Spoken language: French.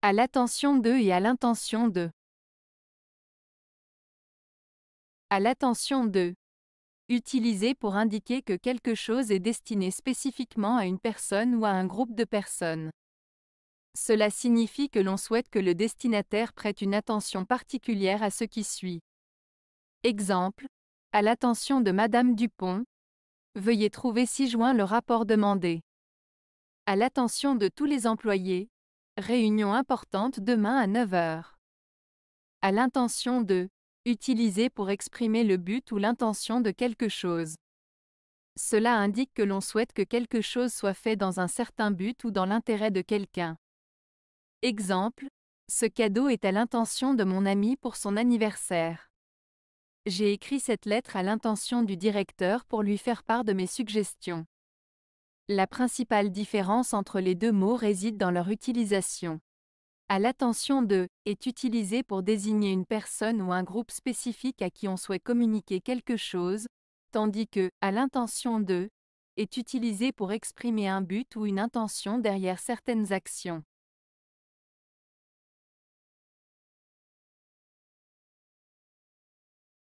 à l'attention de et à l'intention de. À l'attention de. Utilisé pour indiquer que quelque chose est destiné spécifiquement à une personne ou à un groupe de personnes. Cela signifie que l'on souhaite que le destinataire prête une attention particulière à ce qui suit. Exemple, à l'attention de Madame Dupont, veuillez trouver ci-joint le rapport demandé. À l'attention de tous les employés, Réunion importante demain à 9h. À l'intention de. utiliser pour exprimer le but ou l'intention de quelque chose. Cela indique que l'on souhaite que quelque chose soit fait dans un certain but ou dans l'intérêt de quelqu'un. Exemple, ce cadeau est à l'intention de mon ami pour son anniversaire. J'ai écrit cette lettre à l'intention du directeur pour lui faire part de mes suggestions. La principale différence entre les deux mots réside dans leur utilisation. À l'attention de est utilisé pour désigner une personne ou un groupe spécifique à qui on souhaite communiquer quelque chose, tandis que à l'intention de est utilisé pour exprimer un but ou une intention derrière certaines actions.